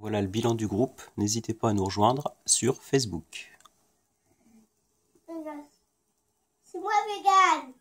Voilà le bilan du groupe. N'hésitez pas à nous rejoindre sur Facebook. C'est moi vegan.